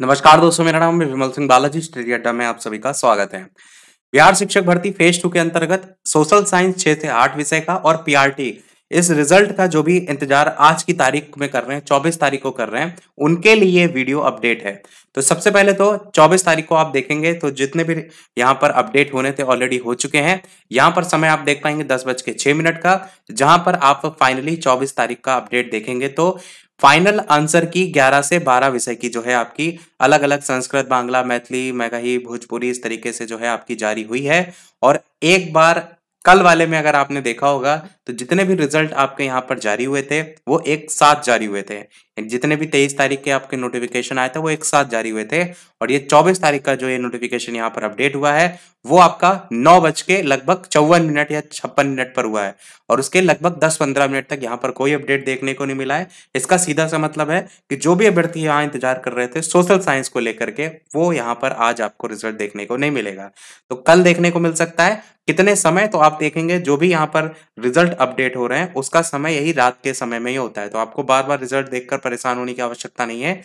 नमस्कार दोस्तों मेरा नाम विमल सिंह बालाजी स्टडी अड्डा में आप सभी का स्वागत है बिहार शिक्षक भर्ती फेज टू के अंतर्गत सोशल साइंस छह से आठ विषय का और पीआरटी इस रिजल्ट का जो भी इंतजार आज की तारीख में कर रहे हैं 24 तारीख को कर रहे हैं उनके लिए वीडियो अपडेट है तो सबसे पहले तो 24 तारीख को आप देखेंगे तो जितने भी यहाँ पर अपडेट होने थे ऑलरेडी हो चुके हैं यहाँ पर समय आप देख पाएंगे दस बज के छह मिनट का जहां पर आप फाइनली 24 तारीख का अपडेट देखेंगे तो फाइनल आंसर की 11 से 12 विषय की जो है आपकी अलग अलग संस्कृत बांग्ला मैथिली मैगही भोजपुरी इस तरीके से जो है आपकी जारी हुई है और एक बार कल वाले में अगर आपने देखा होगा तो जितने भी रिजल्ट आपके यहाँ पर जारी हुए थे वो एक साथ जारी हुए थे जितने भी तेईस तारीख के आपके नोटिफिकेशन आए थे वो एक साथ जारी हुए थे और ये चौबीस तारीख का जो ये नोटिफिकेशन यहाँ पर अपडेट हुआ है वो आपका नौ बज के लगभग चौवन मिनट या छप्पन मिनट पर हुआ है और उसके लगभग दस पंद्रह मिनट तक यहाँ पर कोई अपडेट देखने को नहीं मिला है इसका सीधा सा मतलब है कि जो भी अभ्यर्थी यहाँ इंतजार कर रहे थे सोशल साइंस को लेकर के वो यहाँ पर आज आपको रिजल्ट देखने को नहीं मिलेगा तो कल देखने को मिल सकता है कितने समय तो आप देखेंगे जो भी यहाँ पर रिजल्ट अपडेट हो रहे हैं उसका समय यही रात के समय में ही होता है तो आपको बार बार रिजल्ट देखकर परेशान होने की आवश्यकता नहीं है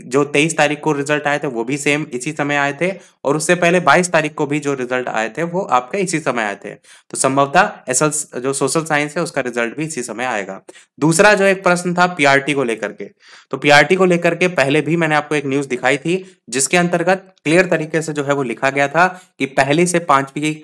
जो तेईस तारीख को रिजल्ट आए थे वो भी सेम इसी समय आए थे और उससे पहले बाईस तारीख को भी जो रिजल्ट आए थे वो आपके इसी समय आए थे तो संभवतः एसल जो सोशल साइंस है उसका रिजल्ट भी इसी समय आएगा दूसरा जो एक प्रश्न था पीआरटी को लेकर के तो पीआरटी को लेकर के पहले भी मैंने आपको एक न्यूज दिखाई थी जिसके अंतर्गत क्लियर तरीके से जो है वो लिखा गया था कि पहली से पांचवी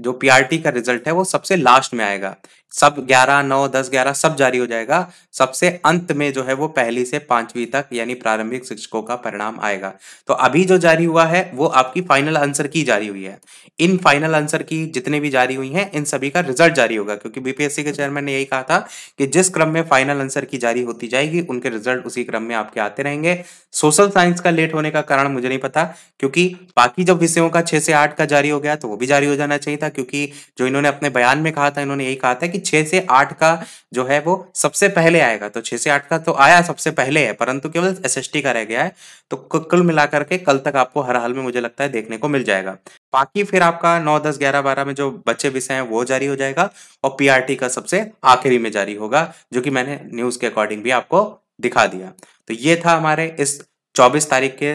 जो पीआरटी का रिजल्ट है वो सबसे लास्ट में आएगा सब ग्यारह नौ दस ग्यारह सब जारी हो जाएगा सबसे अंत में जो है वो पहली से पांचवी तक यानी प्रारंभिक शिक्षकों का परिणाम आएगा तो अभी जो जारी हुआ है वो आपकी फाइनल आंसर की जारी हुई है इन फाइनल आंसर की जितने भी जारी हुई हैं इन सभी का रिजल्ट जारी होगा क्योंकि बीपीएससी के चेयरमैन ने यही कहा था कि जिस क्रम में फाइनल आंसर की जारी होती जाएगी उनके रिजल्ट उसी क्रम में आपके आते रहेंगे सोशल साइंस का लेट होने का कारण मुझे नहीं पता क्योंकि बाकी जब विषयों का छह से आठ का जारी हो गया तो वो भी जारी हो जाना चाहिए था क्योंकि जो इन्होंने अपने बयान में कहा था इन्होंने यही कहा था कि कि छह से आठ का जो है वो सबसे पहले आएगा तो छह से आठ का तो आया सबसे पहले है परंतु केवल एस एस का रह गया है तो कुल मिलाकर के कल तक आपको हर हाल में मुझे लगता है देखने को मिल जाएगा बाकी फिर आपका नौ दस ग्यारह बारह में जो बच्चे विषय है वो जारी हो जाएगा और पीआरटी का सबसे आखिरी में जारी होगा जो कि मैंने न्यूज के अकॉर्डिंग भी आपको दिखा दिया तो ये था हमारे इस 24 तारीख के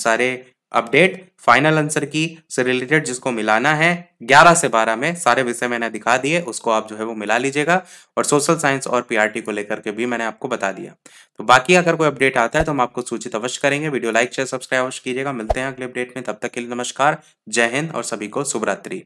सारे अपडेट फाइनल आंसर की से रिलेटेड जिसको मिलाना है 11 से 12 में सारे विषय मैंने दिखा दिए उसको आप जो है वो मिला लीजिएगा और सोशल साइंस और पीआरटी को लेकर के भी मैंने आपको बता दिया तो बाकी अगर कोई अपडेट आता है तो हम आपको सूचित अवश्य करेंगे वीडियो लाइक शेयर सब्सक्राइब अवश्य कीजिएगा मिलते हैं अगले अपडेट में तब तक के लिए नमस्कार जय हिंद और सभी को शुभरात्रि